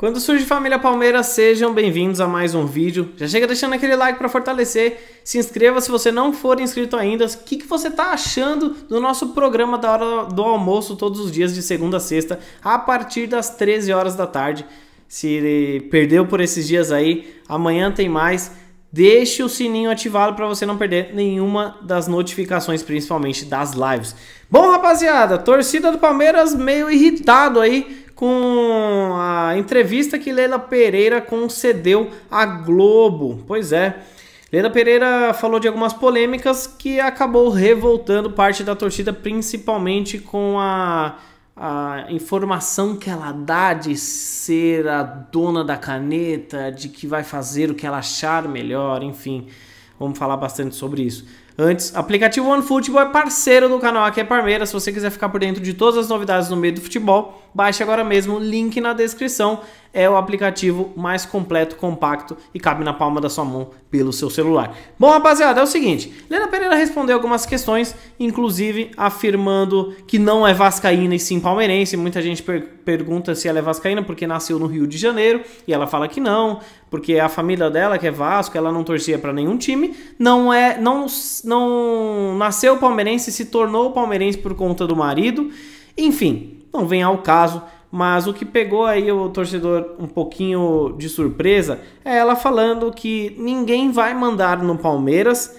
Quando surge família Palmeiras, sejam bem-vindos a mais um vídeo. Já chega deixando aquele like para fortalecer. Se inscreva se você não for inscrito ainda. O que, que você está achando do nosso programa da hora do almoço todos os dias de segunda a sexta, a partir das 13 horas da tarde. Se perdeu por esses dias aí, amanhã tem mais. Deixe o sininho ativado para você não perder nenhuma das notificações, principalmente das lives. Bom, rapaziada, torcida do Palmeiras meio irritado aí com a entrevista que Leila Pereira concedeu à Globo. Pois é. Leila Pereira falou de algumas polêmicas que acabou revoltando parte da torcida, principalmente com a a informação que ela dá de ser a dona da caneta, de que vai fazer o que ela achar melhor, enfim, vamos falar bastante sobre isso antes. Aplicativo OneFootball é parceiro do canal Aqui é Parmeira. Se você quiser ficar por dentro de todas as novidades no meio do futebol, baixe agora mesmo, link na descrição. É o aplicativo mais completo, compacto e cabe na palma da sua mão pelo seu celular. Bom, rapaziada, é o seguinte: Lena Pereira respondeu algumas questões, inclusive afirmando que não é vascaína e sim palmeirense. Muita gente per pergunta se ela é vascaína porque nasceu no Rio de Janeiro e ela fala que não, porque a família dela que é Vasco, ela não torcia para nenhum time. Não é, não não nasceu palmeirense, se tornou palmeirense por conta do marido. Enfim, não vem ao caso, mas o que pegou aí o torcedor um pouquinho de surpresa é ela falando que ninguém vai mandar no Palmeiras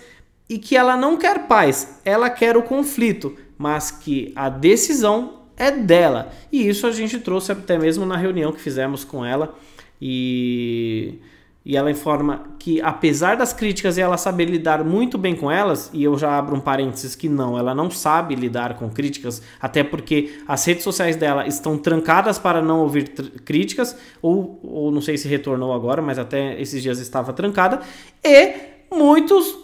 e que ela não quer paz, ela quer o conflito, mas que a decisão é dela. E isso a gente trouxe até mesmo na reunião que fizemos com ela e e ela informa que, apesar das críticas e ela saber lidar muito bem com elas, e eu já abro um parênteses que não, ela não sabe lidar com críticas, até porque as redes sociais dela estão trancadas para não ouvir críticas, ou, ou não sei se retornou agora, mas até esses dias estava trancada, e muitos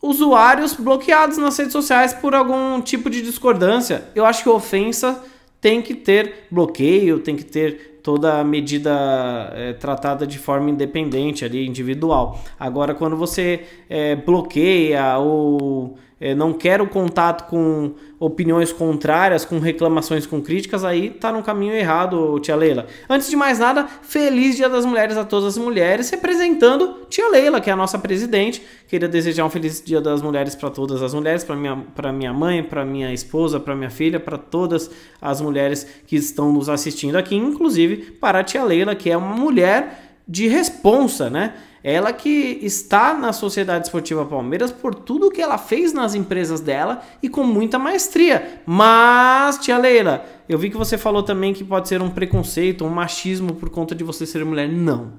usuários bloqueados nas redes sociais por algum tipo de discordância. Eu acho que ofensa tem que ter bloqueio, tem que ter toda a medida é, tratada de forma independente ali, individual. Agora, quando você é, bloqueia ou é, não quero contato com opiniões contrárias, com reclamações, com críticas, aí tá no caminho errado, tia Leila. Antes de mais nada, feliz Dia das Mulheres a todas as mulheres, representando tia Leila, que é a nossa presidente. Queria desejar um feliz Dia das Mulheres para todas as mulheres, para minha, pra minha mãe, para minha esposa, para minha filha, para todas as mulheres que estão nos assistindo aqui, inclusive para a tia Leila, que é uma mulher de responsa, né? Ela que está na Sociedade Esportiva Palmeiras por tudo que ela fez nas empresas dela e com muita maestria. Mas, tia Leila, eu vi que você falou também que pode ser um preconceito, um machismo por conta de você ser mulher. Não.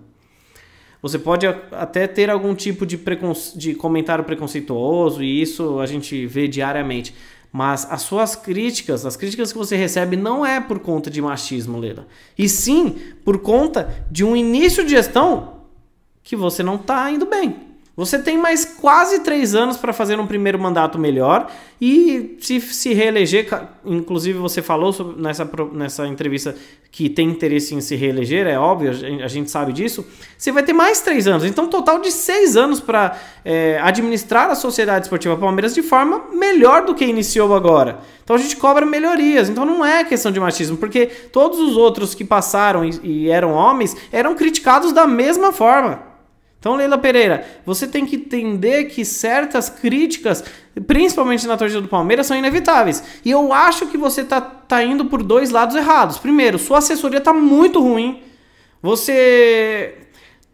Você pode até ter algum tipo de, de comentário preconceituoso, e isso a gente vê diariamente. Mas as suas críticas, as críticas que você recebe, não é por conta de machismo, Leila. E sim por conta de um início de gestão que você não está indo bem. Você tem mais quase três anos para fazer um primeiro mandato melhor e se, se reeleger, inclusive você falou sobre, nessa, nessa entrevista que tem interesse em se reeleger, é óbvio, a gente sabe disso. Você vai ter mais três anos, então um total de seis anos para é, administrar a Sociedade Esportiva Palmeiras de forma melhor do que iniciou agora. Então a gente cobra melhorias, então não é questão de machismo, porque todos os outros que passaram e, e eram homens eram criticados da mesma forma. Então, Leila Pereira, você tem que entender que certas críticas, principalmente na torcida do Palmeiras, são inevitáveis. E eu acho que você tá, tá indo por dois lados errados. Primeiro, sua assessoria tá muito ruim. Você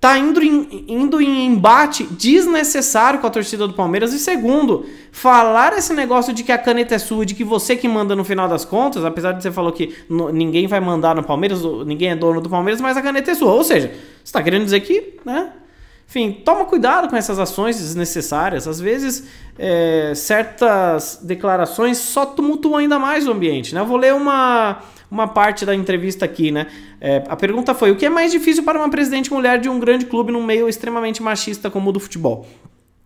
tá indo em, indo em embate desnecessário com a torcida do Palmeiras. E segundo, falar esse negócio de que a caneta é sua, de que você que manda no final das contas, apesar de você falou que no, ninguém vai mandar no Palmeiras, ninguém é dono do Palmeiras, mas a caneta é sua. Ou seja, você tá querendo dizer que, né? Enfim, toma cuidado com essas ações desnecessárias. Às vezes, é, certas declarações só tumultuam ainda mais o ambiente. Né? Eu vou ler uma, uma parte da entrevista aqui, né? É, a pergunta foi: o que é mais difícil para uma presidente mulher de um grande clube num meio extremamente machista como o do futebol?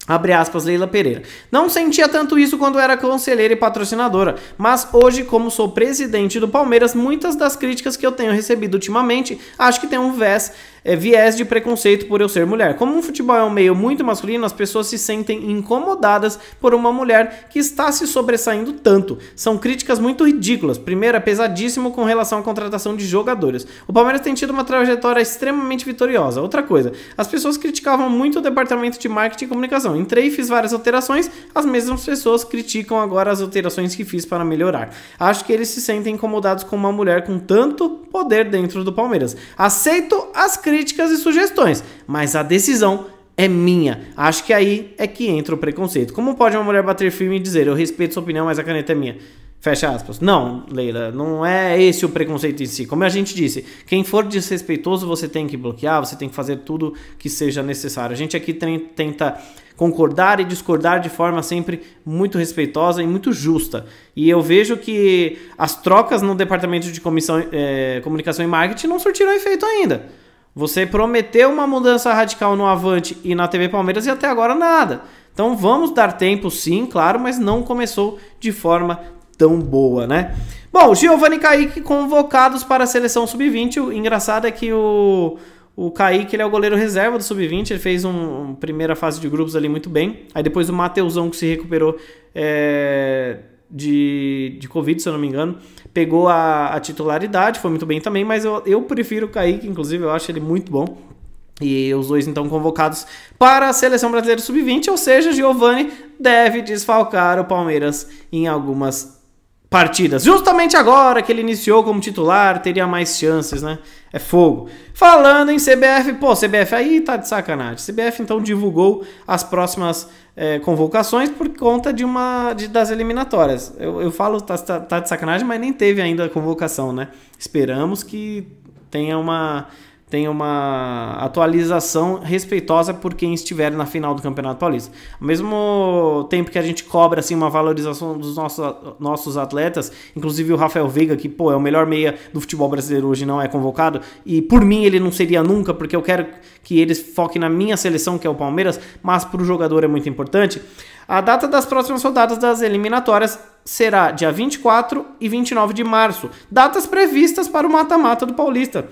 Abre aspas, Leila Pereira. Não sentia tanto isso quando era conselheira e patrocinadora, mas hoje, como sou presidente do Palmeiras, muitas das críticas que eu tenho recebido ultimamente acho que tem um vés é, viés de preconceito por eu ser mulher. Como o futebol é um meio muito masculino, as pessoas se sentem incomodadas por uma mulher que está se sobressaindo tanto. São críticas muito ridículas. Primeiro, é pesadíssimo com relação à contratação de jogadores. O Palmeiras tem tido uma trajetória extremamente vitoriosa. Outra coisa, as pessoas criticavam muito o departamento de marketing e comunicação. Entrei e fiz várias alterações, as mesmas pessoas criticam agora as alterações que fiz para melhorar. Acho que eles se sentem incomodados com uma mulher com tanto poder dentro do Palmeiras. Aceito as críticas críticas e sugestões, mas a decisão é minha. Acho que aí é que entra o preconceito. Como pode uma mulher bater firme e dizer, eu respeito sua opinião, mas a caneta é minha? Fecha aspas. Não, Leila, não é esse o preconceito em si. Como a gente disse, quem for desrespeitoso, você tem que bloquear, você tem que fazer tudo que seja necessário. A gente aqui tenta concordar e discordar de forma sempre muito respeitosa e muito justa. E eu vejo que as trocas no departamento de comissão, é, comunicação e marketing não surtiram efeito ainda. Você prometeu uma mudança radical no Avante e na TV Palmeiras e até agora nada. Então vamos dar tempo sim, claro, mas não começou de forma tão boa, né? Bom, Giovanni Kaique convocados para a seleção sub-20. O engraçado é que o, o Kaique ele é o goleiro reserva do sub-20. Ele fez uma um, primeira fase de grupos ali muito bem. Aí depois o Mateusão que se recuperou é, de, de Covid, se eu não me engano, pegou a, a titularidade, foi muito bem também, mas eu, eu prefiro o Kaique, inclusive, eu acho ele muito bom. E os dois então convocados para a seleção brasileira sub-20, ou seja, Giovani deve desfalcar o Palmeiras em algumas partidas. Justamente agora que ele iniciou como titular, teria mais chances, né? É fogo. Falando em CBF, pô, CBF aí tá de sacanagem. CBF então divulgou as próximas é, convocações por conta de uma de, das eliminatórias. Eu, eu falo tá, tá, tá de sacanagem, mas nem teve ainda a convocação, né? Esperamos que tenha uma tem uma atualização respeitosa por quem estiver na final do Campeonato Paulista. Ao mesmo tempo que a gente cobra assim, uma valorização dos nossos, nossos atletas, inclusive o Rafael Veiga, que pô, é o melhor meia do futebol brasileiro hoje, não é convocado, e por mim ele não seria nunca, porque eu quero que eles foquem na minha seleção, que é o Palmeiras, mas para o jogador é muito importante. A data das próximas rodadas das eliminatórias será dia 24 e 29 de março, datas previstas para o mata-mata do Paulista.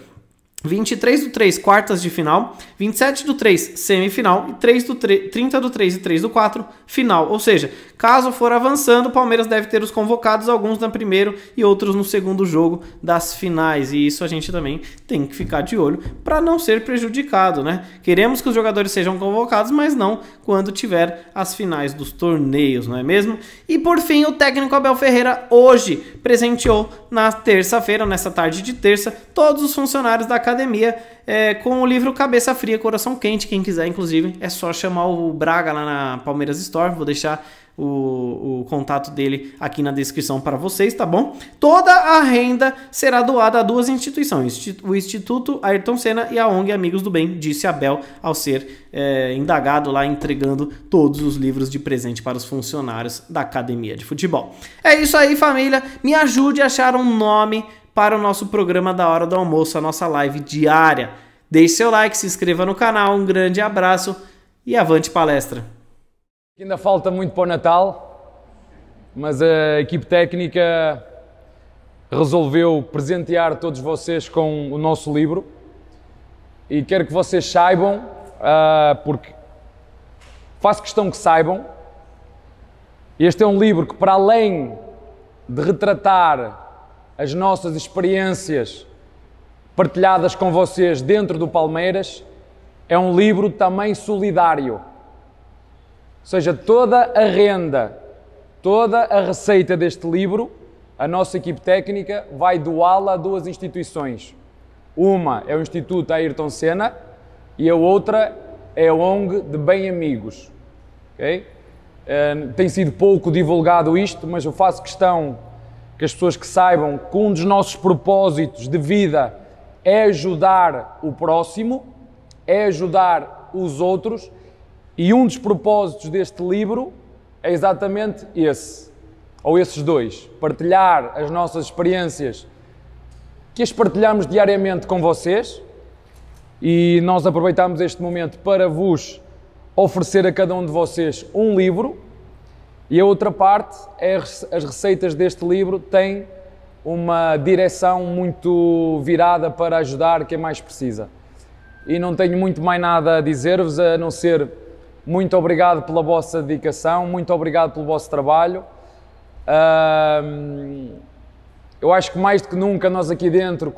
23 do 3, quartas de final, 27 do 3, semifinal, e 3 do 3, 30 do 3 e 3 do 4, final. Ou seja, caso for avançando, o Palmeiras deve ter os convocados, alguns no primeiro e outros no segundo jogo das finais. E isso a gente também tem que ficar de olho para não ser prejudicado, né? Queremos que os jogadores sejam convocados, mas não quando tiver as finais dos torneios, não é mesmo? E por fim, o técnico Abel Ferreira hoje presenteou na terça-feira, nessa tarde de terça, todos os funcionários da academia academia é, com o livro Cabeça Fria, Coração Quente. Quem quiser, inclusive, é só chamar o Braga lá na Palmeiras Store. Vou deixar o, o, contato dele aqui na descrição para vocês, tá bom? Toda a renda será doada a duas instituições, o Instituto Ayrton Senna e a ONG Amigos do Bem, disse Abel ao ser é, indagado lá entregando todos os livros de presente para os funcionários da academia de futebol. É isso aí, família. Me ajude a achar um nome para o nosso programa da hora do almoço, a nossa live diária. Deixe seu like, se inscreva no canal, um grande abraço e avante palestra. Ainda falta muito para o Natal, mas a equipe técnica resolveu presentear todos vocês com o nosso livro e quero que vocês saibam, uh, porque faço questão que saibam, este é um livro que, para além de retratar as nossas experiências partilhadas com vocês dentro do Palmeiras, é um livro também solidário. Ou seja, toda a renda, toda a receita deste livro, a nossa equipe técnica vai doá-la a duas instituições. Uma é o Instituto Ayrton Senna e a outra é a ONG de Bem Amigos. Okay? Eh, tem sido pouco divulgado isto, mas eu faço questão que as pessoas que saibam que um dos nossos propósitos de vida é ajudar o próximo, é ajudar os outros, e um dos propósitos deste livro é exatamente esse, ou esses dois: partilhar as nossas experiências, que as partilhamos diariamente com vocês, e nós aproveitamos este momento para vos oferecer a cada um de vocês um livro e a outra parte é as receitas deste livro têm uma direção muito virada para ajudar quem mais precisa. E não tenho muito mais nada a dizer-vos a não ser muito obrigado pela vossa dedicação, muito obrigado pelo vosso trabalho. eu acho que mais do que nunca nós aqui dentro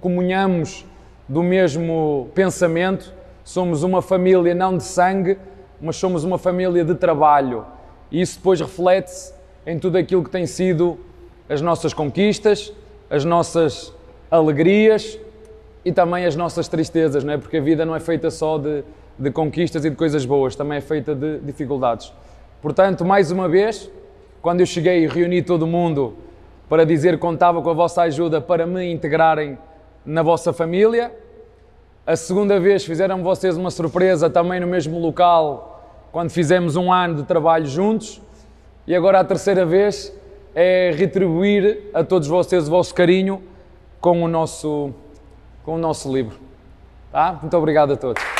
comunhamos do mesmo pensamento, somos uma família não de sangue, mas somos uma família de trabalho. E isso depois reflete-se em tudo aquilo que tem sido as nossas conquistas, as nossas alegrias e também as nossas tristezas, não é? Porque a vida não é feita só de, de conquistas e de coisas boas, também é feita de dificuldades. Portanto, mais uma vez, quando eu cheguei e reuni todo mundo para dizer que contava com a vossa ajuda para me integrarem na vossa família, a segunda vez fizeram vocês uma surpresa também no mesmo local quando fizemos um ano de trabalho juntos. E agora a terceira vez é retribuir a todos vocês o vosso carinho com o nosso, com o nosso livro. Tá? Muito obrigado a todos.